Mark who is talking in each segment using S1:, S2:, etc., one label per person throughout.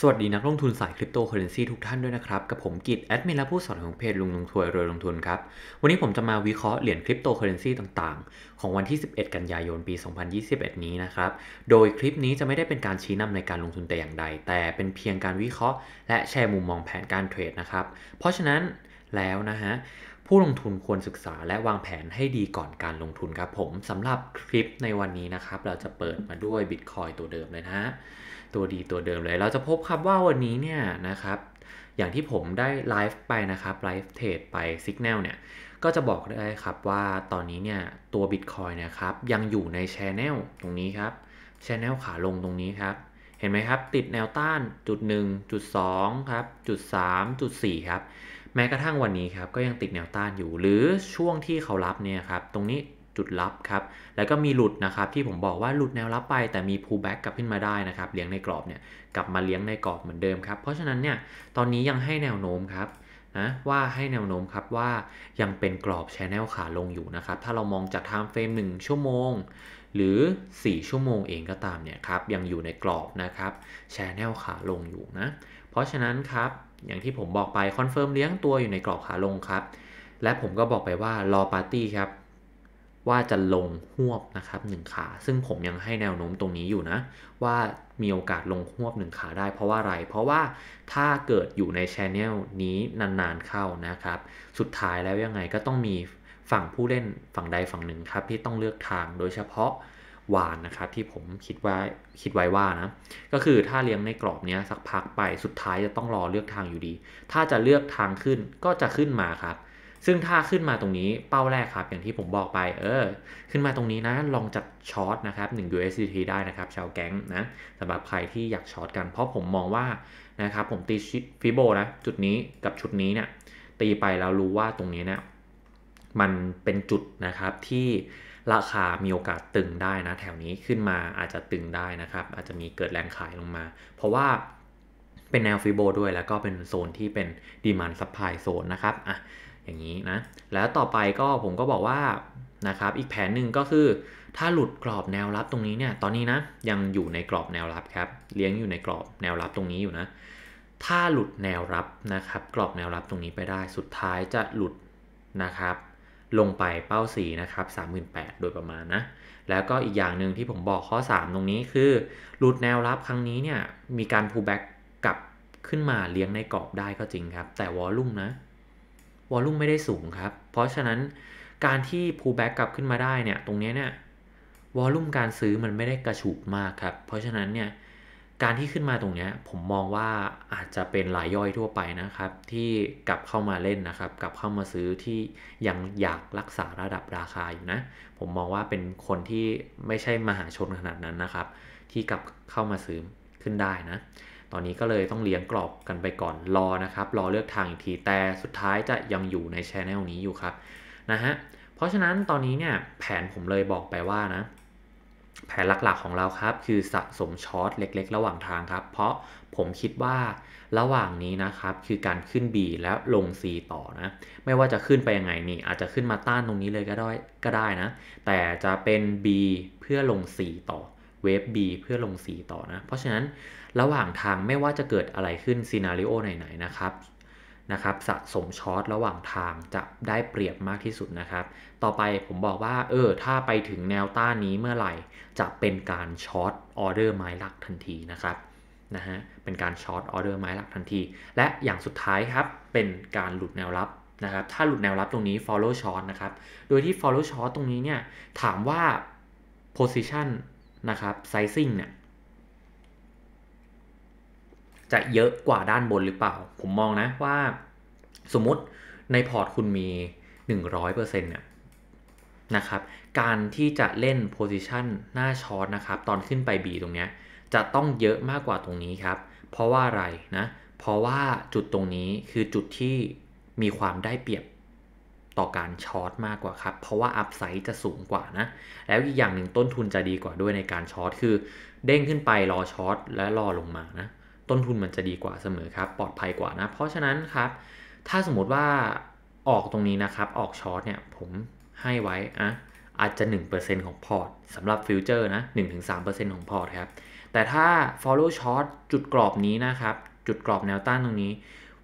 S1: สวัสดีนักลงทุนสายคริปโตเคอเรนซีทุกท่านด้วยนะครับ กับผมกิจแอดมินและผู้สอนของเพจลุงลงทุนรวยลงทุนครับ วันนี้ผมจะมาวิเคราะห์เหรียญคริปโตเคอเรนซีต่างๆ ของวันที่ 11 กันยายนปี 2021 นี้นะครับ โดยคลิปนี้จะไม่ได้เป็นการชี้นำในการลงทุนแต่อย่างใด แต่เป็นเพียงการวิเคราะห์และแชร์มุมมองแผนการเทรดนะครับเพราะฉะนั้นแล้วนะฮะผู้ลงทุนควรศึกษาและวางแผนให้ดีก่อนการลงทุนครับผมสำหรับคลิปในวันนี้นะครับเราจะเปิดมาด้วย Bitcoin ตัวเดิมเลยนะฮะตัวดีตัวเดิมเลย เราจะพบครับว่าวันนี้เนี่ยนะครับ อย่างที่ผมได้ไลฟ์ไปนะครับ ไลฟ์เทรดไปสิกแนลเนี่ย ก็จะบอกได้ครับว่าตอนนี้เนี่ย ตัวบิตคอยนะครับยังอยู่ในชแนลตรงนี้ครับชแนลขาลงตรงนี้ครับ เห็นไหมครับติดแนวต้านจุด1จุด2ครับจุด3จุด4ครับแม้กระทั่งวันนี้ครับก็ยังติดแนวต้านอยู่หรือช่วงที่เขารับเนี่ยครับตรงนี้จุดรับครับ แล้วก็มีหลุดนะครับ ที่ผมบอกว่าหลุดแนวรับไปแต่มี pullback กลับขึ้นมาได้นะครับ เลี้ยงในกรอบเนี่ยกลับมาเลี้ยงในกรอบเหมือนเดิมครับ เพราะฉะนั้นเนี่ยตอนนี้ยังให้แนวโน้มครับนะว่าให้แนวโน้มครับว่ายังเป็นกรอบแช n แนลขาลงอยู่นะครับ ถ้าเรามองจากไทม์เฟรม1ชั่วโมง หรือ 4 ชั่วโมงเองก็ตามเนี่ยครับยังอยู่ในกรอบนะครับแช n แนลขาลงอยู่นะ เพราะฉะนั้นครับ อย่างที่ผมบอกไปคอนเฟิร์มเลี้ยงตัวอยู่ในกรอบขาลงครับ และผมก็บอกไปว่ารอปาร์ตี้ครับว่าจะลงหวบนะครับหนึ่งขา ซึ่งผมยังให้แนวโน้มตรงนี้อยู่นะ ว่ามีโอกาสลงหวบหนึ่งขาได้เพราะว่าอะไร เพราะว่าถ้าเกิดอยู่ในชแนล นี้นานๆเข้านะครับ สุดท้ายแล้วยังไงก็ต้องมีฝั่งผู้เล่นฝั่งใดฝั่งหนึ่งครับที่ต้องเลือกทางโดยเฉพาะวานนะครับที่ผมคิดว่าคิดไว้ว่านะก็คือถ้าเลี้ยงในกรอบนี้สักพักไปสุดท้ายจะต้องรอเลือกทางอยู่ดี ถ้าจะเลือกทางขึ้นก็จะขึ้นมาครับซึ่งถ้าขึ้นมาตรงนี้เป้าแรกครับ อย่างที่ผมบอกไป เออ ขึ้นมาตรงนี้นะลองจับช็อตนะครับ1 USDT ได้นะครับชาวแก๊งนะสำหรับใครที่อยากช็อตกันเพราะผมมองว่านะครับผมตีฟิโบนะ จุดนี้กับชุดนี้เนี่ยตีไปแล้วรู้ว่าตรงนี้เนี่ยมันเป็นจุดนะครับที่ราคามีโอกาสตึงได้นะ แถวนี้ขึ้นมาอาจจะตึงได้นะครับ อาจจะมีเกิดแรงขายลงมา เพราะว่าเป็นแนวฟิโบด้วยแล้วก็เป็นโซนที่เป็นดีมันซัพพลายโซนนะครับอ่ะอย่างนี้นะ แล้วต่อไปก็ผมก็บอกว่านะครับอีกแผนหนึ่งก็คือ ถ้าหลุดกรอบแนวรับตรงนี้เนี่ยตอนนี้นะ ยังอยู่ในกรอบแนวรับครับ เลี้ยงอยู่ในกรอบแนวรับตรงนี้อยู่นะถ้าหลุดแนวรับนะครับ กรอบแนวรับตรงนี้ไปได้สุดท้ายจะหลุดนะครับ ลงไปเป้า4นะครับ38,000 โดยประมาณนะ แล้วก็อีกอย่างหนึ่งที่ผมบอกข้อ 3 ตรงนี้คือ หลุดแนวรับครั้งนี้เนี่ยมีการ pullback กลับขึ้นมาเลี้ยงในกรอบได้ก็จริงครับแต่วอลลุ่มนะวอลลุ่มไม่ได้สูงครับ เพราะฉะนั้นการที่พูแบ็กกลับขึ้นมาได้เนี่ย ตรงนี้เนี่ยวอลลุ่มการซื้อมันไม่ได้กระฉูบมากครับ เพราะฉะนั้นเนี่ย การที่ขึ้นมาตรงนี้ผมมองว่าอาจจะเป็นรายย่อยทั่วไปนะครับ ที่กลับเข้ามาเล่นนะครับกลับเข้ามาซื้อที่ยังอยากรักษาระดับราคาอยู่นะ ผมมองว่าเป็นคนที่ไม่ใช่มหาชนขนาดนั้นนะครับ ที่กลับเข้ามาซื้อขึ้นได้นะตอนนี้ก็เลยต้องเลี้ยงกรอบกันไปก่อน รอนะครับ รอเลือกทางอีกที แต่สุดท้ายจะยังอยู่ในชแนล n e l นี้อยู่ครับนะฮะเพราะฉะนั้นตอนนี้เนี่ยแผนผมเลยบอกไปว่านะ แผนหลักๆของเราครับ คือสะสมช็อตเล็กๆ ระหว่างทางครับเพราะผมคิดว่าระหว่างนี้นะครับคือการขึ้น B แล้วลง C ต่อนะไม่ว่าจะขึ้นไปยังไงนี่อาจจะขึ้นมาต้านตรงนี้เลยก็ได้ก็ได้นะ แต่จะเป็น B เพื่อลง C ต่อเวฟ B เพื่อลงสีต่อนะ เพราะฉะนั้นระหว่างทางไม่ว่าจะเกิดอะไรขึ้นซีนารีโอไหนๆนะครับนะครับ สะสมช็อตระหว่างทางจะได้เปรียบมากที่สุดนะครับต่อไปผมบอกว่าเออถ้าไปถึงแนวต้านนี้เมื่อไหร่จะเป็นการช็อตออเดอร์ไม้หลักทันทีนะครับนะฮะเป็นการช็อตออเดอร์ไม้หลักทันทีและอย่างสุดท้ายครับ เป็นการหลุดแนวรับนะครับ ถ้าหลุดแนวรับตรงนี้ follow short นะครับโดยที่ follow short ตรงนี้เนี่ยถามว่า position นะครับไซซิ่งเนี่ยจะเยอะกว่าด้านบนหรือเปล่า ผมมองนะว่าสมมติในพอร์ตคุณมี 100%เนี่ยนะครับ การที่จะเล่นโพซิชันหน้าชอตนะครับ ตอนขึ้นไป B ตรงเนี้ยจะต้องเยอะมากกว่าตรงนี้ครับ เพราะว่าอะไรนะเพราะว่าจุดตรงนี้คือจุดที่มีความได้เปรียบต่อการช็อตมากกว่าครับ เพราะว่าอัพไซต์จะสูงกว่านะ แล้วอีกอย่างหนึ่งต้นทุนจะดีกว่าด้วยในการช็อตคือ เด้งขึ้นไปรอช็อตและรอลงมานะ ต้นทุนมันจะดีกว่าเสมอครับ ปลอดภัยกว่านะ เพราะฉะนั้นครับถ้าสมมติว่าออกตรงนี้นะครับ ออกช็อตเนี่ยผมให้ไว้อะอาจจะ1%ของพอร์ตสำหรับฟิวเจอร์นะ 1-3%ของพอร์ตครับ แต่ถ้า follow short จุดกรอบนี้นะครับ จุดกรอบแนวต้านตรงนี้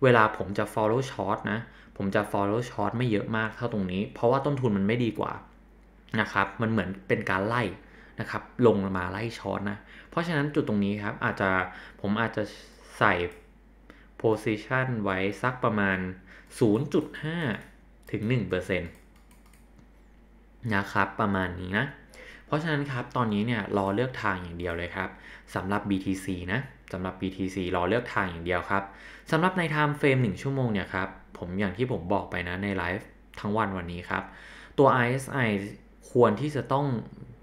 S1: เวลาผมจะ follow short นะผมจะ follow short ไม่เยอะมากเท่าตรงนี้ เพราะว่าต้นทุนมันไม่ดีกว่านะครับ มันเหมือนเป็นการไล่นะครับ ลงมาไล่ช็อตนะ เพราะฉะนั้นจุดตรงนี้ครับ อาจจะผมอาจจะใส่ position ไว้ สักประมาณ 0.5 ถึง1%นะครับ ประมาณนี้นะ เพราะฉะนั้นครับ ตอนนี้เนี่ย รอเลือกทางอย่างเดียวเลยครับ สำหรับ BTC นะสำหรับ BTC รอเลือกทางอย่างเดียวครับสำหรับใน time frame 1ชั่วโมงเนี่ยครับผมอย่างที่ผมบอกไปนะในไลฟ์ทั้งวันวันนี้ครับ ตัว RSI ควรที่จะต้อง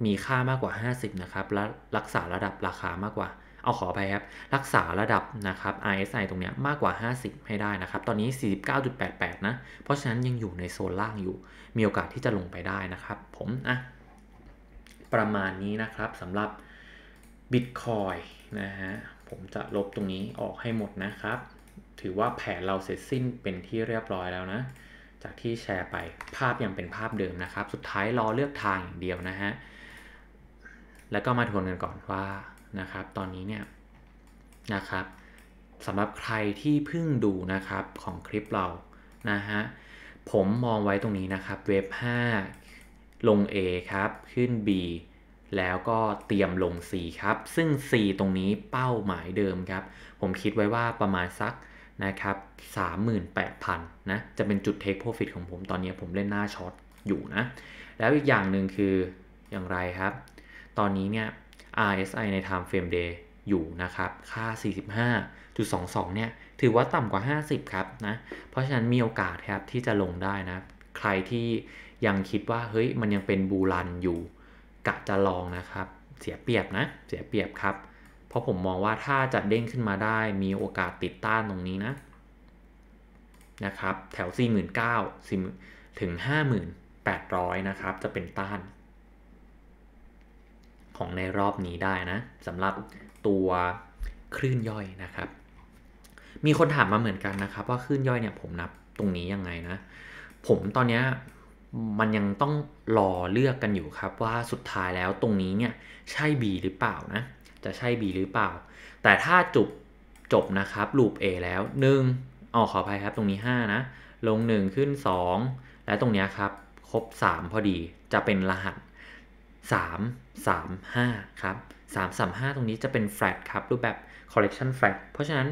S1: มีค่ามากกว่า 50 นะครับ และรักษาระดับราคามากกว่าเอาขอไปครับรักษาระดับนะครับ RSI ตรงนี้มากกว่า 50 ให้ได้นะครับ ตอนนี้ 49.88 นะ เพราะฉะนั้นยังอยู่ในโซนล่างอยู่ มีโอกาสที่จะลงไปได้นะครับ ผมนะประมาณนี้นะครับสำหรับ Bitcoin นะฮะผมจะลบตรงนี้ออกให้หมดนะครับถือว่าแผนเราเสร็จสิ้นเป็นที่เรียบร้อยแล้วนะ จากที่แชร์ไป ภาพยังเป็นภาพเดิมนะครับ สุดท้ายรอเลือกทางอย่างเดียวนะฮะ แล้วก็มาทวนกันก่อนว่า นะครับ ตอนนี้เนี่ย นะครับ สำหรับใครที่เพิ่งดูนะครับของคลิปเรา นะฮะ ผมมองไว้ตรงนี้นะครับ เวฟ5ลง A ครับ ขึ้น B แล้วก็เตรียมลง C ครับ ซึ่ง C ตรงนี้เป้าหมายเดิมครับ ผมคิดไว้ว่าประมาณสักนะครับ 38,000 นะ จะเป็นจุด take profit ของผม ตอนนี้ผมเล่นหน้าช็อตอยู่นะ แล้วอีกอย่างหนึ่งคืออย่างไรครับ ตอนนี้เนี่ย RSI ใน time frame day อยู่นะครับ ค่า 45.22 เนี่ย ถือว่าต่ำกว่า 50 ครับนะ เพราะฉะนั้นมีโอกาสครับที่จะลงได้นะ ใครที่ยังคิดว่า เฮ้ยมันยังเป็นบูรันอยู่กะจะลองนะครับ เสียเปรียบนะ เสียเปรียบครับราะผมมองว่าถ้าจัดเด้งขึ้นมาได้ มีโอกาสติดต้านตรงนี้นะนะครับแถว4 9 0 0 0ถึง5,800นะครับจะเป็นต้าน ของในรอบนี้ได้นะสำหรับตัวคลื่นย่อยนะครับ มีคนถามมาเหมือนกันนะครับ ว่าคลื่นย่อยเนี่ยผมนับตรงนี้ยังไงนะ ผมตอนนี้มันยังต้องรอเลือกกันอยู่ครับว่าสุดท้ายแล้วตรงนี้เนี่ย ใช่ B หรือเปล่านะจะใช่ B หรือเปล่า แต่ถ้าจบจบนะครับ ลูป A แล้ว 1อ๋อขออภัยครับตรงนี้5นะ ลง1ขึ้น 2 และตรงนี้ครับครบ 3 พอดีจะเป็นรหัส 3 3 5ครับ3 3 5 ตรงนี้จะเป็น flat ครับรูปแบบ collection flat เพราะฉะนั้น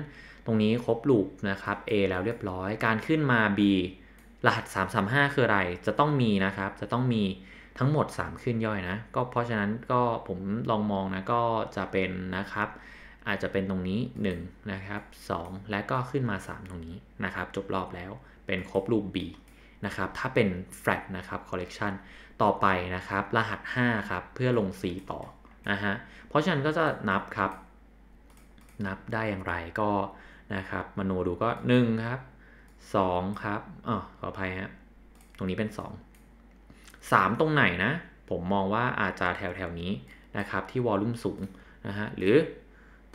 S1: ตรงนี้ครบลูปนะครับ A แล้วเรียบร้อยการขึ้นมา B รหัส3 3 5คืออะไร จะต้องมีนะครับจะต้องมีทั้งหมด 3 ขึ้นย่อยนะ ก็เพราะฉะนั้นก็ผมลองมองนะก็จะเป็นนะครับ อาจจะเป็นตรงนี้1นะครับ2และก็ขึ้นมา 3 ตรงนี้นะครับ จบรอบแล้วเป็นครบรูป B นะครับถ้าเป็น flat นะครับ collection ต่อไปนะครับรหัส5ครับเพื่อลง C ต่อนะฮะเพราะฉะนั้นก็จะนับครับนับได้อย่างไรก็นะครับมโนดูก็1ครับ2 ครับอ๋อขออภัยฮะตรงนี้เป็น 2 3 ตรงไหนนะ ผมมองว่าอาจจะแถวแถวนี้นะครับที่วอลลุ่มสูงนะฮะหรือ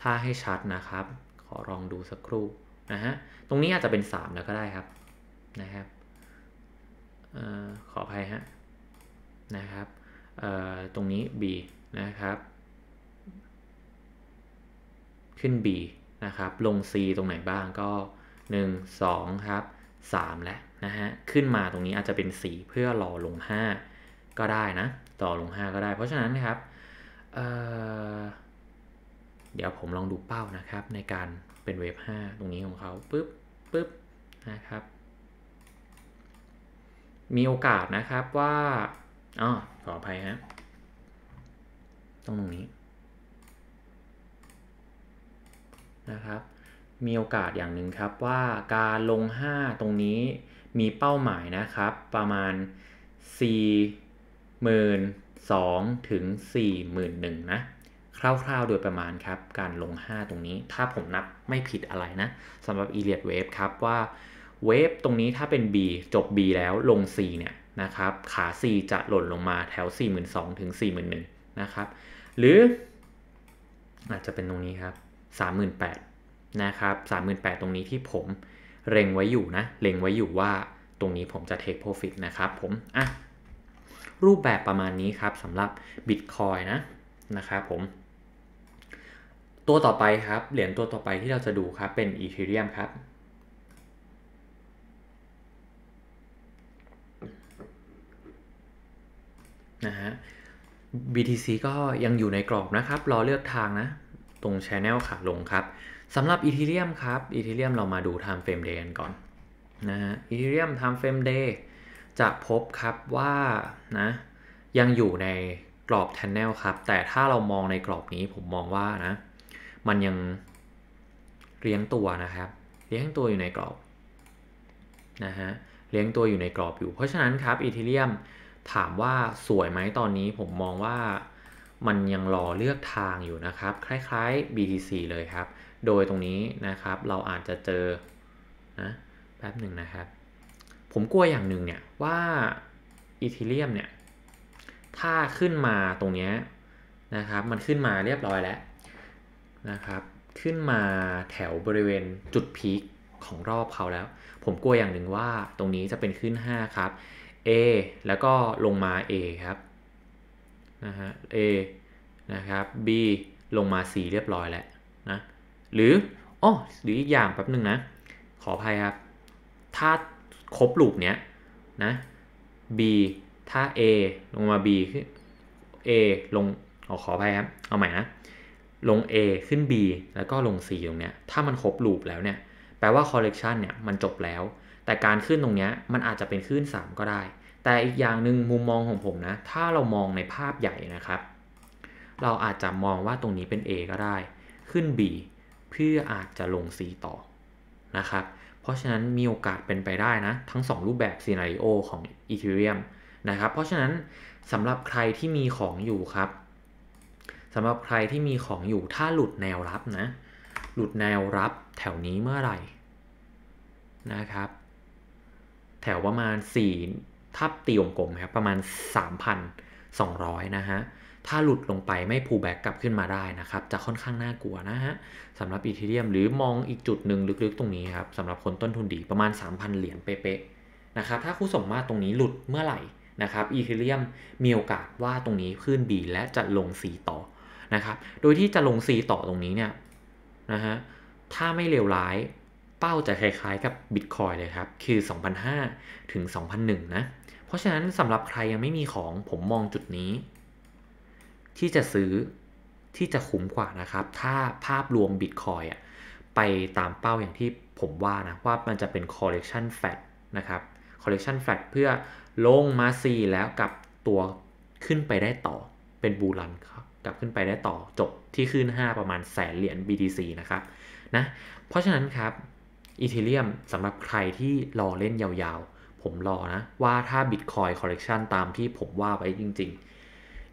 S1: ถ้าให้ชัดนะครับ ขอลองดูสักครู่นะฮะตรงนี้อาจจะเป็น 3 แล้วก็ได้ครับนะครับออขออภัยฮะนะครับตรงนี้ B นะครับขึ้น B นะครับลง C ตรงไหนบ้างก็ 1 2ครับ3 และนะฮะขึ้นมาตรงนี้อาจจะเป็น4เพื่อรอลง 5 ก็ได้นะ ต่อลง 5 ก็ได้ เพราะฉะนั้นนะครับเเดี๋ยวผมลองดูเป้านะครับในการเป็นเวฟ5ตรงนี้ของเขาปึ๊บปึ๊บนะครับ มีโอกาสนะครับว่าอ๋อขออภัยฮะตรงนี้ นะครับมีโอกาสอย่างหนึ่งครับว่าการลง 5 ตรงนี้มีเป้าหมายนะครับประมาณ4 2 0 0 0ถึง41,000นะคร่าวๆโดยประมาณครับการลง 5 ตรงนี้ถ้าผมนับไม่ผิดอะไรนะสำหรับ e l i o t Wave ครับ ว่าเวฟตรงนี้ถ้าเป็น B จบ B แล้วลง C เนี่ยนะครับขา C จะหล่นลงมา แถว42,000ถึง41,000นะครับ หรือ อาจจะเป็นตรงนี้ครับ 38,000นะครับ38,000 ตรงนี้ที่ผมเร็งไว้อยู่นะ เร็งไว้อยู่ว่าตรงนี้ผมจะ take profit นะครับ ผม อ่ะ รูปแบบประมาณนี้ครับสำหรับ Bitcoin นะ นะครับผม ตัวต่อไปครับ เหรียญตัวต่อไปที่เราจะดูครับ เป็น Ethereum ครับ นะฮะ BTC ก็ยังอยู่ในกรอบนะครับรอเลือกทางนะ ตรง Channel ขาลงครับสำหรับอีเทเรียมครับอีเทเรียมเรามาดูไทม์เฟรมเดย์กันก่อนนะฮะอีเทเรียมไทม์เฟรมเดย์จะพบครับว่า นะ ยังอยู่ในกรอบ t ทนเนลครับแต่ถ้าเรามองในกรอบนี้ผมมองว่านะมันยังเลี้ยงตัวนะครับ เลี้ยงตัวอยู่ในกรอบนะฮะเลี้ยงตัวอยู่ในกรอบอยู่ เพราะฉะนั้นครับอีเทเรียมถามว่าสวยไหมตอนนี้ผมมองว่ามันยังรอเลือกทางอยู่นะครับ คล้าย ๆ BTC เลยครับโดยตรงนี้นะครับเราอาจจะเจอนะ แป๊บหนึ่งนะครับ ผมกลัวอย่างหนึ่งเนี่ยว่า อีเทเลียมเนี่ย ถ้าขึ้นมาตรงนี้นะครับ มันขึ้นมาเรียบร้อยแล้วนะครับ ขึ้นมาแถวบริเวณจุดพีคของรอบเขาแล้ว ผมกลัวอย่างหนึ่งว่าตรงนี้จะเป็นขึ้น 5 ครับ A แล้วก็ลงมา A ครับ นะฮะ A นะครับ B ลงมา C เรียบร้อยแล้วนะหรืออ๋อหรืออีกอย่างแป๊บหนึ่งนะ ขออภัยครับ ถ้าครบลูปเนี้ยนะ b ถ้า a ลงมา b ขึ้น a ลงอขออภัยครับ เอาใหม่นะ ลง a ขึ้น b แล้วก็ลง c ตรงเนี้ย ถ้ามันครบลูปแล้วเนี่ย แปลว่า collection เนี่ยมันจบแล้ว แต่การขึ้นตรงเนี้ย มันอาจจะเป็นขึ้น 3 ก็ได้ แต่อีกอย่างหนึ่งมุมมองของผมนะ ถ้าเรามองในภาพใหญ่นะครับ เราอาจจะมองว่าตรงนี้เป็น a ก็ได้ ขึ้น b เพื่ออาจจะลง C ต่อนะครับ เพราะฉะนั้นมีโอกาสเป็นไปได้นะ ทั้ง 2 รูปแบบซีนารีโอของอ e ทอเรียมนะครับ เพราะฉะนั้นสำหรับใครที่มีของอยู่ครับสำหรับใครที่มีของอยู่ถ้าหลุดแนวรับนะ หลุดแนวรับแถวนี้เมื่อไหร่ นะครับ แถวประมาณ 4 ทับตีวงกลมครับ ประมาณ 3,200 นะฮะถ้าหลุดลงไปไม่พูแบ็กกลับขึ้นมาได้นะครับ จะค่อนข้างน่ากลัวนะฮะสำหรับอีเทเรียมหรือมองอีกจุดหนึ่งลึกๆตรงนี้ครับสำหรับคนต้นทุนดีประมาณ 3,000 เหรียญเป๊ะๆนะครับถ้าคู่สมมาตรตรงนี้หลุดเมื่อไหร่นะครับอีเทเรียมมีโอกาสว่าตรงนี้ขึ้นบีและจะลงีต่อ นะครับ โดยที่จะลงีต่อตรงนี้เนี่ยนะฮะถ้าไม่เลวร้ายเป้าจะคล้าย ๆกับบิตคอยเลยครับคือ2005ถึง2001นะเพราะฉะนั้นสำหรับใครยังไม่มีของผมมองจุดนี้ที่จะซื้อที่จะคุ้มกว่านะครับถ้าภาพรวมบิตคอยอะไปตามเป้าอย่างที่ผมว่านะว่ามันจะเป็นคอลเลกชันแฟล a นะครับคอลเลกชันแฟล a เพื่อลงมาซีแล้วกับตัวขึ้นไปได้ต่อเป็นบูรันครับกลับขึ้นไปได้ต่อจบที่ขึ้น5 ประมาณแสนเหรียญ BTC นะครับนะเพราะฉะนั้นครับอีเทเรียมสำหรับใครที่รอเล่นยาวๆ ผมรอนะว่าถ้า Bitcoin Collection ตามที่ผมว่าไว้จริงๆ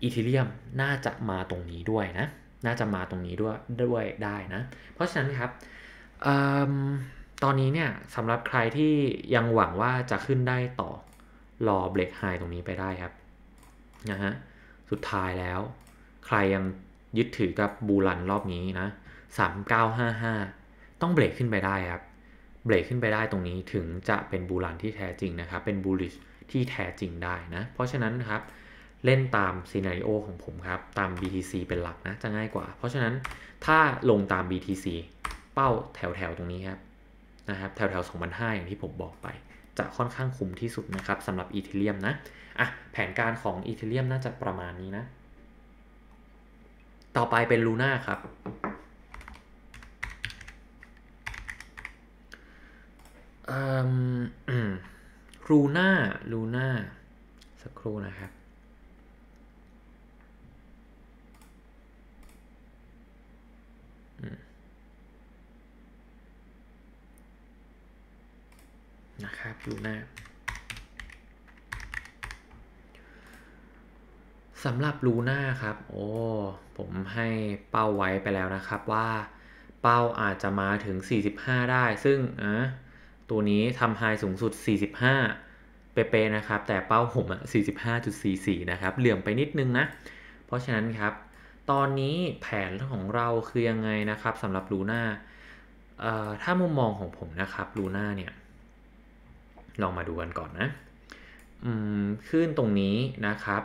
S1: อีเทเรียมน่าจะมาตรงนี้ด้วยนะ น่าจะมาตรงนี้ด้วยด้วยได้นะ เพราะฉะนั้นครับตอนนี้เนี่ยสำหรับใครที่ยังหวังว่าจะขึ้นได้ต่อรอเบรกไฮตรงนี้ไปได้ครับนะฮะสุดท้ายแล้ว ใครยังยึดถือกับบูรันรอบนี้นะ3955 ต้องเบรกขึ้นไปได้ครับเบรกขึ้นไปได้ตรงนี้ถึงจะเป็นบูรันที่แท้จริงนะครับ เป็นบูลิชที่แท้จริงได้นะ เพราะฉะนั้นครับเล่นตามซีนารีโอของผมครับตาม BTC เป็นหลักนะ จะง่ายกว่า เพราะฉะนั้นถ้าลงตาม BTC เป้าแถวๆ ตรงนี้ครับนะครับ แถวงพั2,500อย่างที่ผมบอกไป จะค่อนข้างคุ้มที่สุดนะครับสำหรับอีเทเรียมนะอ่ะแผนการของอีเทเรียมน่าจะประมาณนี้นะ ต่อไปเป็นลูน่าครับลูน่าลูน่าสักครู่นะครับลูน่าสำหรับลูน่าครับ โอ้ผมให้เป้าไว้ไปแล้วนะครับว่าเป้าอาจจะมาถึง 45 ได้ ซึ่งอ่ะตัวนี้ทำไฮสูงสุด 45 เป๊ะๆนะครับ แต่เป้าผมอ่ะ 45.44 นะครับ เหลื่อมไปนิดนึงนะ เพราะฉะนั้นครับ ตอนนี้แผนของเราคือยังไงนะครับสำหรับลูน่าถ้ามุมมองของผมนะครับลูน่าเนี่ยลองมาดูกันก่อนนะขึ้นตรงนี้นะครับ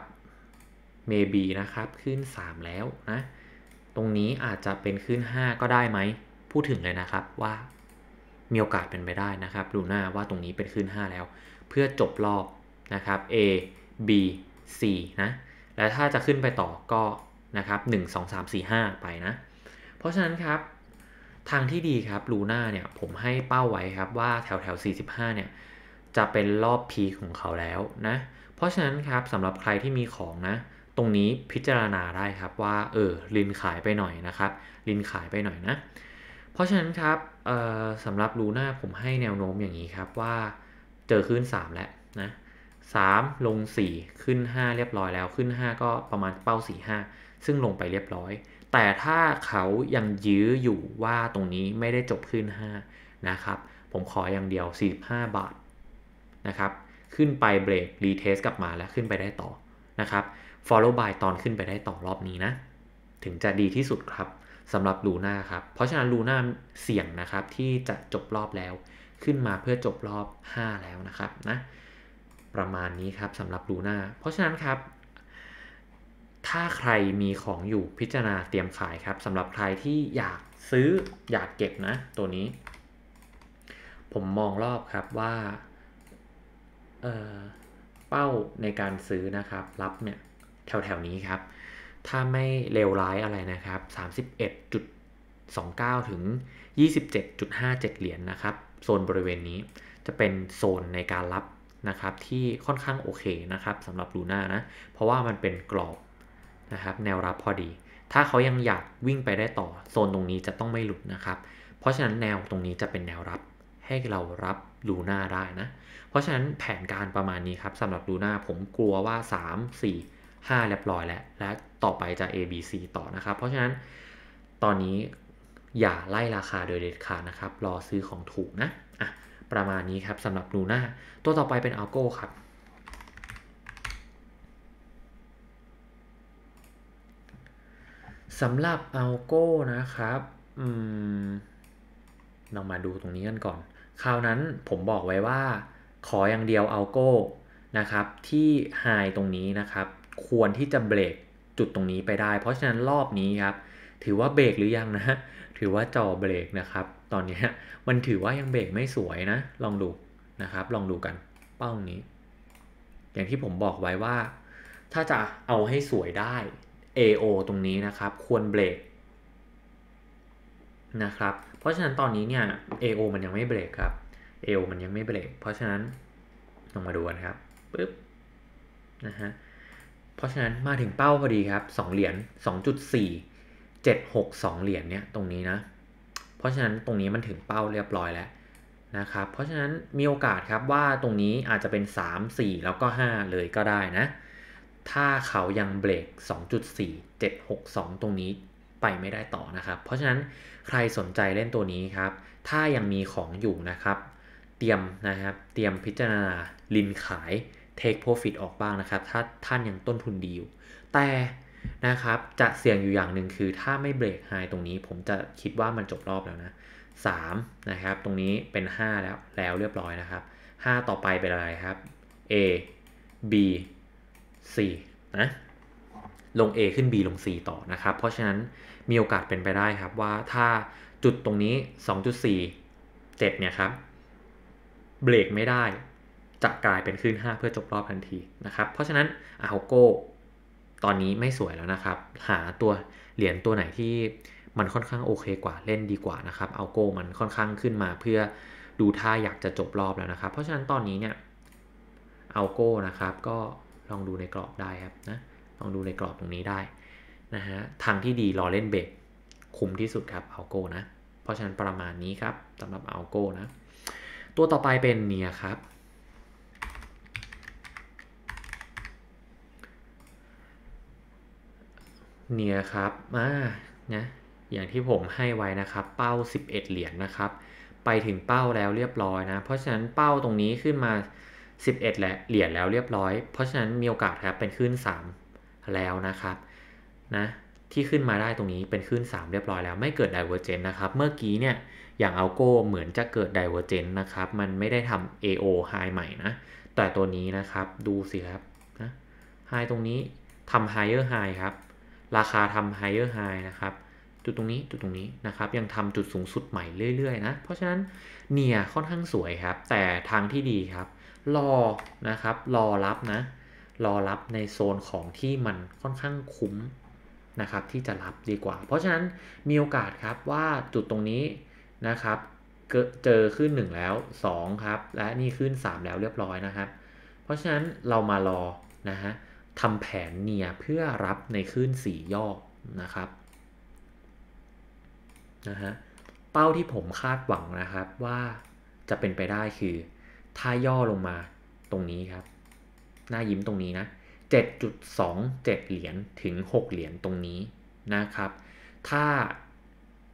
S1: maybe นะครับขึ้น 3 แล้วนะ ตรงนี้อาจจะเป็นขึ้น 5 ก็ได้ไหม พูดถึงเลยนะครับว่ามีโอกาสเป็นไปได้นะครับดูหน้าว่าตรงนี้เป็นขึ้น 5 แล้ว เพื่อจบรอบนะครับ A B C นะ และถ้าจะขึ้นไปต่อก็นะครับ1 2 3 4 5ไปนะ เพราะฉะนั้นครับทางที่ดีครับลูน่าเนี่ยผมให้เป้าไว้ครับว่าแถวแถว45เนี่ยจะเป็นรอบพีของเขาแล้วนะ เพราะฉะนั้นครับสำหรับใครที่มีของนะตรงนี้พิจารณาได้ครับว่าเออลินขายไปหน่อยนะครับลินขายไปหน่อยนะ เพราะฉะนั้นครับสำหรับลูน่าผมให้แนวโน้มอย่างนี้ครับว่าเจอขึ้น3แล้วนะสามลง4ขึ้น 5 เรียบร้อยแล้วขึ้น 5 ก็ประมาณเป้า4 5ซึ่งลงไปเรียบร้อย แต่ถ้าเขายังยื้ออยู่ว่าตรงนี้ไม่ได้จบขึ้น5นะครับผมขออย่างเดียว 45 บาทนะครับ ขึ้นไปเบรกรีเทสกลับมาแล้วขึ้นไปได้ต่อ นะครับ follow by ตอนขึ้นไปได้ต่อรอบนี้นะ ถึงจะดีที่สุดครับสำหรับลูน่าครับ เพราะฉะนั้นลูน่าเสี่ยงนะครับที่จะจบรอบแล้ว ขึ้นมาเพื่อจบรอบ 5 แล้วนะครับนะประมาณนี้ครับสำหรับลูน่าเพราะฉะนั้นครับ ถ้าใครมีของอยู่พิจารณาเตรียมขายครับสำหรับใครที่อยากซื้ออยากเก็บนะ ตัวนี้ ผมมองรอบครับว่าเป้าในการซื้อนะครับ รับเนี่ยแถวแถวนี้ครับ ถ้าไม่เลวร้ายอะไรนะครับ 31.29 ถึง 27.57 เหรียญนนะครับ โซนบริเวณนี้จะเป็นโซนในการรับนะครับที่ค่อนข้างโอเคนะครับสำหรับลูน่านะ เพราะว่ามันเป็นกรอบนะครับแนวรับพอดี ถ้าเขายังอยากวิ่งไปได้ต่อ โซนตรงนี้จะต้องไม่หลุดนะครับ เพราะฉะนั้นแนวตรงนี้จะเป็นแนวรับให้เรารับลูน่าได้นะ เพราะฉะนั้นแผนการประมาณนี้ครับสำหรับลูน่าผมกลัวว่า 3 4 5เรียบร้อยแล้วและต่อไปจะ A B C ต่อนะครับ เพราะฉะนั้นตอนนี้อย่าไล่ราคาโดยเด็ดขาดนะครับรอซื้อของถูกนะอ่ะประมาณนี้ครับสำหรับลูน่าตัวต่อไปเป็นอัลโก้ครับสำหรับอัลโก้นะครับอืมเรามาดูตรงนี้กันก่อนคราวนั้นผมบอกไว้ว่า ขออย่างเดียวเอาโก้นะครับที่ไฮตรงนี้นะครับ ควรที่จะเบรกจุดตรงนี้ไปได้เพราะฉะนั้นรอบนี้ครับถือว่าเบรกหรือยังนะถือว่าจ่อเบรกนะครับ ตอนนี้มันถือว่ายังเบรกไม่สวยนะ ลองดูนะครับ ลองดูกันเป้านี้ อย่างที่ผมบอกไว้ว่า ถ้าจะเอาให้สวยได้ AO ตรงนี้นะครับ ควรเบรกนะครับ เพราะฉะนั้นตอนนี้เนี่ย AO มันยังไม่เบรกครับ AO มันยังไม่เบรก เพราะฉะนั้นลองมาดูนะครับ ปึ๊บ นะฮะ เพราะฉะนั้นมาถึงเป้าพอดีครับ 2 เหรียญ2.4 762 เหรียญเนี่ยตรงนี้นะ เพราะฉะนั้นตรงนี้มันถึงเป้าเรียบร้อยแล้วนะครับ เพราะฉะนั้นมีโอกาสครับว่าตรงนี้อาจจะเป็น 3 4 แล้วก็ 5 เลยก็ได้นะ ถ้าเขายังเบรก2.4762 ตรงนี้ไปไม่ได้ต่อนะครับ เพราะฉะนั้นใครสนใจเล่นตัวนี้ครับ ถ้ายังมีของอยู่นะครับ เตรียมนะครับ เตรียมพิจารณาลินขาย take profit ออกบ้างนะครับ ถ้าท่านยังต้นทุนดีอยู่แต่นะครับ จะเสี่ยงอยู่อย่างหนึ่งคือถ้าไม่เบรกไฮตรงนี้ ผมจะคิดว่ามันจบรอบแล้วนะ3นะครับ ตรงนี้เป็น 5 แล้ว แล้วเรียบร้อยนะครับ 5 ต่อไปเป็นอะไรครับ A B C นะลง A ขึ้น B ลง C ต่อนะครับ เพราะฉะนั้นมีโอกาสเป็นไปได้ครับว่าถ้าจุดตรงนี้ 2.4 7 เนี่ยครับเบรกไม่ได้จะกลายเป็นขึ้น 5 เพื่อจบรอบทันทีนะครับ เพราะฉะนั้นอาโกตอนนี้ไม่สวยแล้วนะครับ หาตัวเหรียญตัวไหนที่มันค่อนข้างโอเคกว่าเล่นดีกว่านะครับเอาโกมันค่อนข้างขึ้นมาเพื่อดูท่าอยากจะจบรอบแล้วนะครับเพราะฉะนั้นตอนนี้เนี่ยเอาโกนะครับ ก็ลองดูในกรอบได้ครับนะลองดูในกรอบตรงนี้ได้นะฮะทางที่ดีรอเล่นเบรกคุ้มที่สุดครับเอาโก้นะ เพราะฉะนั้นประมาณนี้ครับสำหรับเอาโก้นะ ตัวต่อไปเป็นเนียครับ เนียครับอ่านะอย่างที่ผมให้ไว้นะครับ เป้า 11 เหรียญนนะครับ ไปถึงเป้าแล้วเรียบร้อยนะเพราะฉะนั้นเป้าตรงนี้ขึ้นมา 11แหละเหรียญแล้วเรียบร้อย เพราะฉะนั้นมีโอกาสครับเป็นขึ้น 3แล้วนะครับนะ ที่ขึ้นมาได้ตรงนี้เป็นขึ้น 3 เรียบร้อยแล้วไม่เกิด divergence นะครับ เมื่อกี้เนี่ยอย่างเอาโกเหมือนจะเกิด divergence นะครับ มันไม่ได้ทำ AO high ใหม่นะ แต่ตัวนี้นะครับดูสิครับนะ high ตรงนี้ทำ higher high ครับ ราคาทำ higher high นะครับจุดตรงนี้จุดตรงนี้นะครับ ยังทำจุดสูงสุดใหม่เรื่อยๆนะเพราะฉะนั้นเนี่ยค่อนข้างสวยครับ แต่ทางที่ดีครับรอนะครับ รอรับนะรอรับในโซนของที่มันค่อนข้างคุ้มนะครับ ที่จะรับดีกว่า เพราะฉะนั้นมีโอกาสครับว่าจุดตรงนี้นะครับ เจอขึ้น 1 แล้ว2ครับ และนี่ขึ้น 3 แล้วเรียบร้อยนะครับ เพราะฉะนั้นเรามารอนะฮะทำแผนเนียเพื่อรับในขึ้น4ย่อนะครับนะฮะเป้าที่ผมคาดหวังนะครับ ว่าจะเป็นไปได้คือ ถ้าย่อลงมาตรงนี้ครับน่ายิ้มตรงนี้นะ 7.27เหรียญถึง 6เหรียญตรงนี้นะครับ ถ้า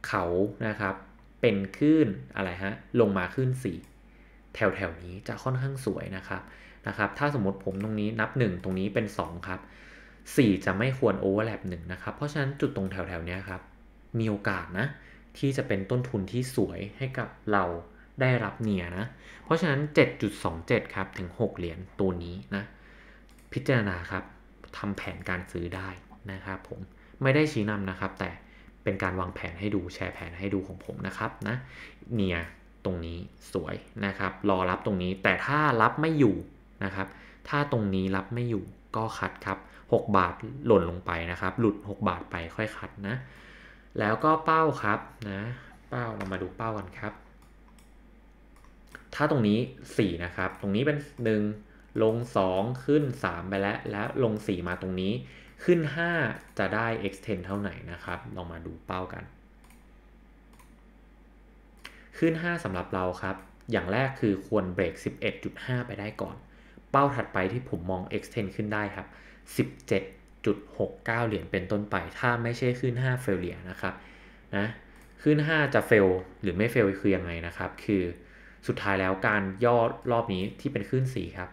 S1: เขานะครับเป็นขึ้นอะไรฮะ ลงมาขึ้น 4 แถวแถวนี้จะค่อนข้างสวยนะครับ นะครับ ถ้าสมมติผมตรงนี้นับ 1 ตรงนี้เป็น 2 ครับ4จะไม่ควรโอเวอร์แลปหนึ่งนะครับ เพราะฉะนั้นจุดตรงแถวแถวนี้ครับ มีโอกาสนะ ที่จะเป็นต้นทุนที่สวยให้กับเราได้รับเนียนะ เพราะฉะนั้น 7.27ครับถึง 6 เหรียญตัวนี้นะพิจารณาครับทำแผนการซื้อได้นะครับ ผมไม่ได้ชี้นำนะครับ แต่เป็นการวางแผนให้ดูแชร์แผนให้ดูของผมนะครับนะเนี่ยตรงนี้สวยนะครับ รอรับตรงนี้แต่ถ้ารับไม่อยู่นะครับ ถ้าตรงนี้รับไม่อยู่ก็คัดครับ 6 บาทหล่นลงไปนะครับ หลุด 6 บาทไปค่อยคัดนะแล้วก็เป้าครับนะเป้าเรามาดูเป้ากันครับ ถ้าตรงนี้4นะครับตรงนี้เป็น 1ลง 2 ขึ้น 3 ไปแล้ว และลง 4 มาตรงนี้ ขึ้น 5 จะได้ extend เท่าไหร่นะครับ ลองมาดูเป้ากัน ขึ้น 5สำหรับเราครับ อย่างแรกคือควรเบรก11.5 ไปได้ก่อน เป้าถัดไปที่ผมมอง extend ขึ้นได้ครับ 17.69 เหรียญเป็นต้นไป ถ้าไม่ใช่ขึ้น5 f a i l u r นะครับ นะ ขึ้น 5 จะ fail หรือไม่ fail คือยังไงนะครับ คือสุดท้ายแล้วการย่อรอบนี้ที่เป็นขึ้น 4 ครับ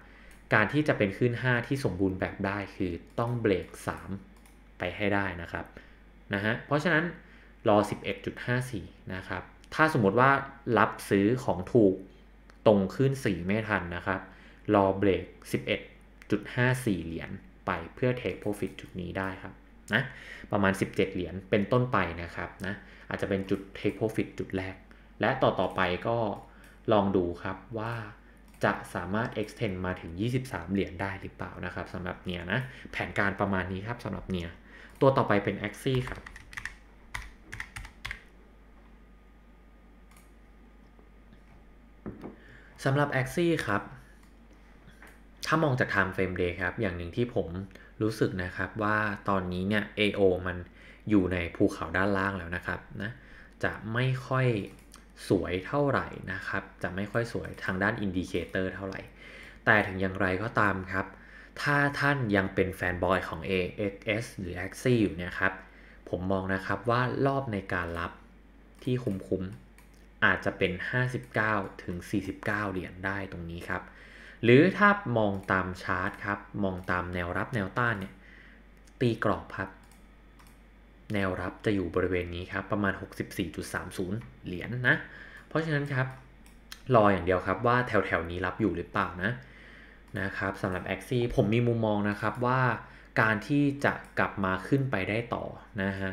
S1: การที่จะเป็นขึ้น 5 ที่สมบูรณ์แบบได้คือต้องเบรก3 ไปให้ได้นะครับนะฮะเพราะฉะนั้น รอ 11.54 นะครับ ถ้าสมมติว่ารับซื้อของถูกตรงขึ้น4 ไม่ทันนะครับ รอเบรก 11.54 เหรียญไปเพื่อ take profit จุดนี้ได้ครับนะประมาณ 17 เหรียญเป็นต้นไปนะครับนะอาจจะเป็นจุด take profit จุดแรก และต่อต่อไปก็ลองดูครับว่าจะสามารถ extend มาถึง 23 เหรียญได้หรือเปล่านะครับสำหรับเนียนะ แผนการประมาณนี้ครับสำหรับเนียตัวต่อไปเป็น Axie ครับสำหรับ Axie ครับ ถ้ามองจาก time frame day ครับ อย่างหนึ่งที่ผมรู้สึกนะครับว่าตอนนี้เนี่ย AO มันอยู่ในภูเขาด้านล่างแล้วนะครับนะจะไม่ค่อยสวยเท่าไหร่นะครับ จะไม่ค่อยสวยทางด้านอินดิเคเตอร์เท่าไหร่ แต่ถึงอย่างไรก็ตามครับ ถ้าท่านยังเป็นแฟนบอยของ AXS หรือ Axie อยู่เนี่ยครับ ผมมองนะครับว่ารอบในการรับที่คุ้มคุ้มอาจจะเป็น 59 ถึง 49 เหรียญได้ตรงนี้ครับ หรือถ้ามองตามชาร์ตครับ มองตามแนวรับแนวต้านเนี่ย ตีกรอบครับแนวรับจะอยู่บริเวณนี้ครับประมาณ 64.30 เหรียญนนะเพราะฉะนั้นครับรออย่างเดียวครับว่าแถวแถวนี้รับอยู่หรือเปล่านะ นะครับสำหรับ a x ซี่ผมมีมุมมองนะครับว่า การที่จะกลับมาขึ้นไปได้ต่อนะฮะ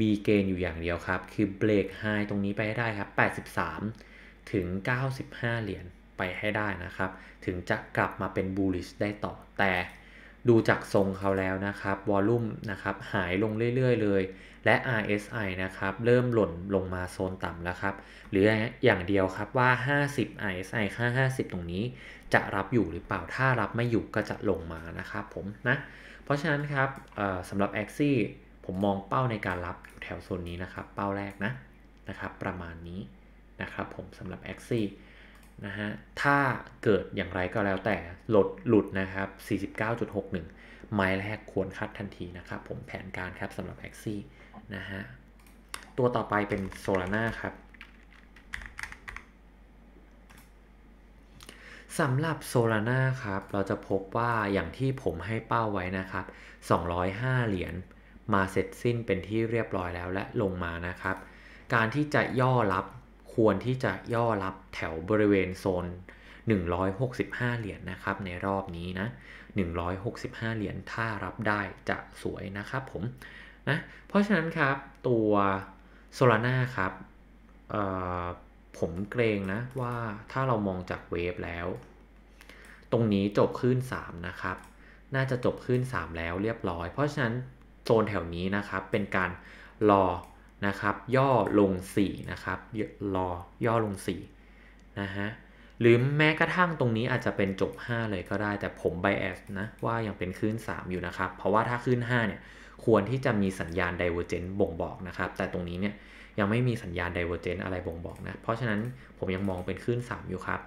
S1: มีเกณฑ์อยู่อย่างเดียวครับคือเบรกไฮตรงนี้ไปให้ได้ครับ 83 ถึง 95 เหรียญไปให้ได้นะครับ ถึงจะกลับมาเป็นบูลลิชได้ต่อแต่ดูจากทรงเขาแล้วนะครับ วอลลุ่มนะครับ หายลงเรื่อยๆเลย และ RSI นะครับ เริ่มหล่นลงมาโซนต่ำแล้วครับหรืออย่างเดียวครับว่า 50 RSI ค่า 50 ตรงนี้ จะรับอยู่หรือเปล่า ถ้ารับไม่อยู่ก็จะลงมานะครับผมนะ เพราะฉะนั้นครับสำหรับ a x i ผมมองเป้าในการรับอยู่แถวโซนนี้นะครับ เป้าแรกนะ นะครับ ประมาณนี้นะครับผมสำหรับ a x i นะฮะ ถ้าเกิดอย่างไรก็แล้วแต่หลดหลุดนะครับ 49.61 ไม้แรกควรคัดทันทีนะครับ ผมแผนการครับสำหรับแอคซี่นะฮะ ตัวต่อไปเป็นโซลาร่าครับสำหรับโซลาร่าครับ เราจะพบว่าอย่างที่ผมให้เป้าไว้นะครับ 205 เหรียญมาเสร็จสิ้นเป็นที่เรียบร้อยแล้วและลงมานะครับ การที่จะย่อรับควรที่จะย่อรับแถวบริเวณโซน 165 เหรียญนนะครับในรอบนี้นะ165 เหรียญถ้ารับได้จะสวยนะครับผมนะเพราะฉะนั้นครับตัว Solana ครับผมเกรงนะว่าถ้าเรามองจากเวฟแล้ว ตรงนี้จบขึ้น3นะครับน่าจะจบขึ้น 3 แล้วเรียบร้อยเพราะฉะนั้นโซนแถวนี้นะครับเป็นการรอนะครับย่อลง4นะครับรอย่อลง4นะฮะหรือแม้กระทั่งตรงนี้อาจจะเป็นจบ 5 เลยก็ได้ แต่ผมไบแอสนะว่ายังเป็นคลื่น3 อยู่นะครับ เพราะว่าถ้าคลื่น5เนี่ยควรที่จะมีสัญญาณไดเวอร์เจนต์บ่งบอกนะครับแต่ตรงนี้เนี่ยยังไม่มีสัญญาณไดเวอร์เจนต์อะไรบ่งบอกนะ เพราะฉะนั้นผมยังมองเป็นคลื่น3 อยู่ครับ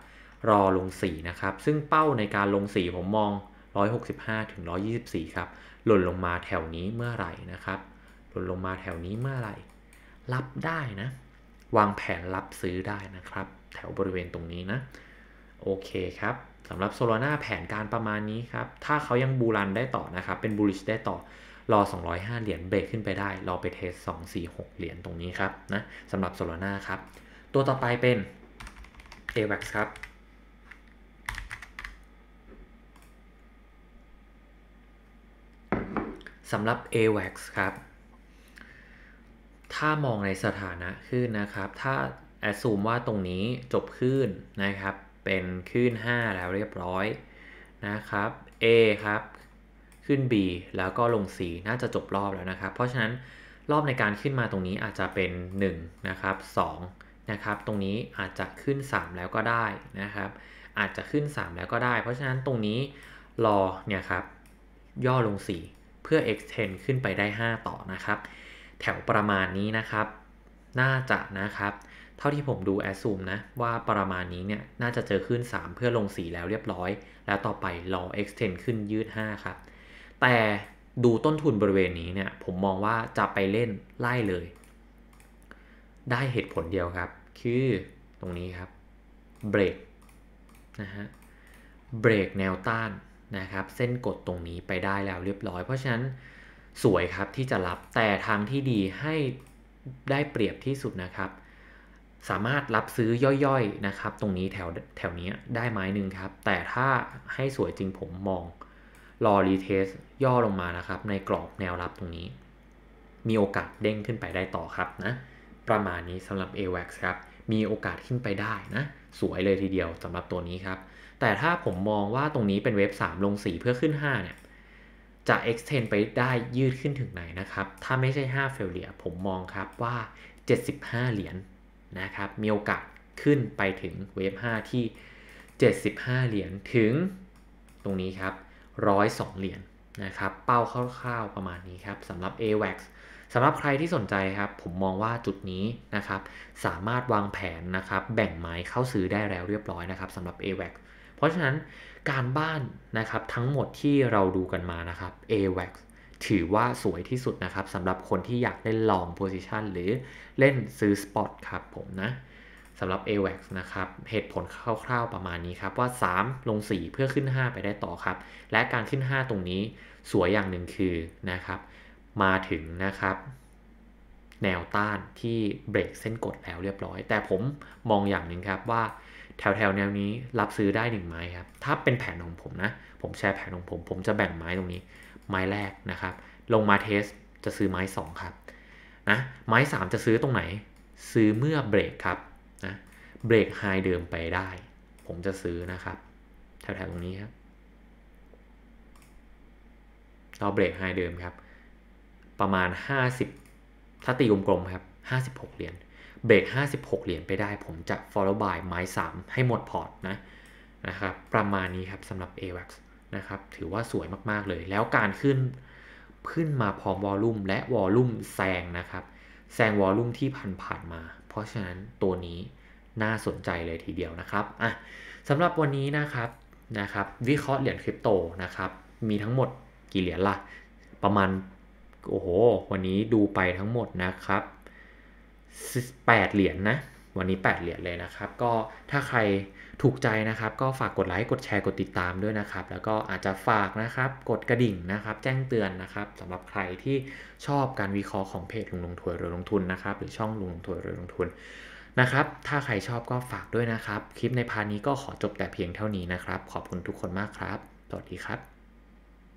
S1: รอลง4นะครับซึ่งเป้าในการลง 4 ผมมอง 165 ถึง 124ครับหล่นลงมาแถวนี้เมื่อไหร่นะครับหล่นลงมาแถวนี้เมื่อไหร่รับได้นะ วางแผนรับซื้อได้นะครับ แถวบริเวณตรงนี้นะโอเคครับสำหรับโซลาร่าแผนการประมาณนี้ครับถ้าเขายังบูรันได้ต่อนะครับ เป็นบูริชได้ ต่อรอ 205 เหรียญเบรกขึ้นไปได้รอไปเทส 246 เหรียญตรงนี้ครับนะสำหรับโซลาร่าครับตัวต่อไปเป็น a v a x ครับสำหรับ a v a x ครับถ้ามองในสถานะขึ้นนะครับ ถ้าแอดซูมว่าตรงนี้จบขึ้นนะครับ เป็นขึ้น5 แล้วเรียบร้อยนะครับ A ครับ ขึ้น B แล้วก็ลง C น่าจะจบรอบแล้วนะครับ เพราะฉะนั้นรอบในการขึ้นมาตรงนี้อาจจะเป็น1นะครับ2นะครับตรงนี้อาจจะขึ้น 3 แล้วก็ได้นะครับ อาจจะขึ้น 3 แล้วก็ได้เพราะฉะนั้นตรงนี้รอเนี่ยครับย่อลง 4 เพื่อ extend ขึ้นไปได้ 5 ต่อนะครับแถวประมาณนี้นะครับ น่าจะนะครับ เท่าที่ผมดูแอสซูมนะว่าประมาณนี้เนี่ยน่าจะเจอขึ้น 3 เพื่อลง 4 แล้วเรียบร้อย แล้วต่อไปรอ extend ขึ้นยืด5ครับ แต่ดูต้นทุนบริเวณนี้เนี่ยผมมองว่าจะไปเล่นไล่เลย ได้เหตุผลเดียวครับคือตรงนี้ครับเบรกนะฮะเบรกแนวต้านนะครับเส้นกดตรงนี้ไปได้แล้วเรียบร้อย เพราะฉะนั้นสวยครับที่จะรับแต่ทางที่ดีให้ได้เปรียบที่สุดนะครับ สามารถรับซื้อย่อยๆนะครับ ตรงนี้แถวแถวนี้ได้ไม้หนึ่งครับแต่ถ้าให้สวยจริงผมมองรอรีเทสย่อลงมานะครับ ในกรอบแนวรับตรงนี้ มีโอกาสเด้งขึ้นไปได้ต่อครับนะประมาณนี้สำหรับ a w a x ครับมีโอกาสขึ้นไปได้นะสวยเลยทีเดียวสำหรับตัวนี้ครับ แต่ถ้าผมมองว่าตรงนี้เป็นเว็บ3ลง 4 เพื่อขึ้น5เนี่ยจะ extend ไปได้ยืดขึ้นถึงไหนนะครับ ถ้าไม่ใช่5 failure ผมมองครับว่า 75 เหรียญนนะครับมีโอกาสขึ้นไปถึงเวฟ5ที่ 75 เหรียญถึงตรงนี้ครับ102 เหรียญนนะครับเป้าคร่าวๆประมาณนี้ครับสำหรับ AWAX สำหรับใครที่สนใจครับ ผมมองว่าจุดนี้นะครับสามารถวางแผนนะครับแบ่งไม้เข้าซื้อได้แล้วเรียบร้อยนะครับสำหรับ AWAX เพราะฉะนั้นการบ้านนะครับทั้งหมดที่เราดูกันมานะครับ AWAX ถือว่าสวยที่สุดนะครับสำหรับคนที่อยากเล่นลอง o s i t i o n หรือเล่นซื้อ spot ครับผมนะสำหรับ AWAX นะครับเหตุผลคร่าวๆ ประมาณนี้ครับว่า 3 ลง4เพื่อขึ้น 5 ไปได้ต่อครับ และการขึ้น 5 ตรงนี้สวยอย่างหนึ่งคือนะครับมาถึงนะครับแนวต้านที่เบรกเส้นกดแล้ว เรียบร้อย แต่ผมมองอย่างหนึ่งครับว่าแถวแถวแนวนี้รับซื้อได้หนึ่งไม้ครับ ถ้าเป็นแผนของผมนะ ผมแชร์แผนของผม ผมจะแบ่งไม้ตรงนี้ ไม้แรกนะครับ ลงมาเทสจะซื้อไม้2ครับนะไม้3จะซื้อตรงไหน ซื้อเมื่อเบรกครับนะเบรกไฮเดิมไปได้ ผมจะซื้อนะครับ แถวๆตรงนี้ครับเราเบรกไฮเดิมครับ ประมาณ50ถ้าตีกลมๆ ครับ 56เหรียญเบรก56 เหรียญไปได้ ผมจะ follow by ไม้3ให้หมดพอร์ตนะ นะครับ ประมาณนี้ครับสำหรับ AWAX นะครับ ถือว่าสวยมาก ๆ เลย แล้วการขึ้น ขึ้นมาพร้อมวอลลุ่มและวอลลุ่มแซงนะครับ แซงวอลลุ่มที่ผ่านนมา เพราะฉะนั้นตัวนี้น่าสนใจเลยทีเดียวนะครับอ่ะสำหรับวันนี้นะครับ นะครับวิเคราะห์เหรียญคริปโตนะครับ มีทั้งหมดกี่เหรียญละประมาณ โอ้โห วันนี้ดูไปทั้งหมดนะครับ8 เหรียญนนะวันนี้8เหรียญเลยนะครับก็ถ้าใครถูกใจนะครับ ก็ฝากกดไลค์กดแชร์กดติดตามด้วยนะครับแล้วก็อาจจะฝากนะครับ กดกระดิ่งนะครับ แจ้งเตือนนะครับสำหรับใครที่ชอบการวิเคราะห์ของเพจลุงลงทุนรือลงทุนนะครับหรือช่องลุงลงทุนรือลงทุนนะครับถ้าใครชอบก็ฝากด้วยนะครับคลิปในพาร์ทนี้ก็ขอจบแต่เพียงเท่านี้นะครับขอบคุณทุกคนมากครับสวัสดีครับ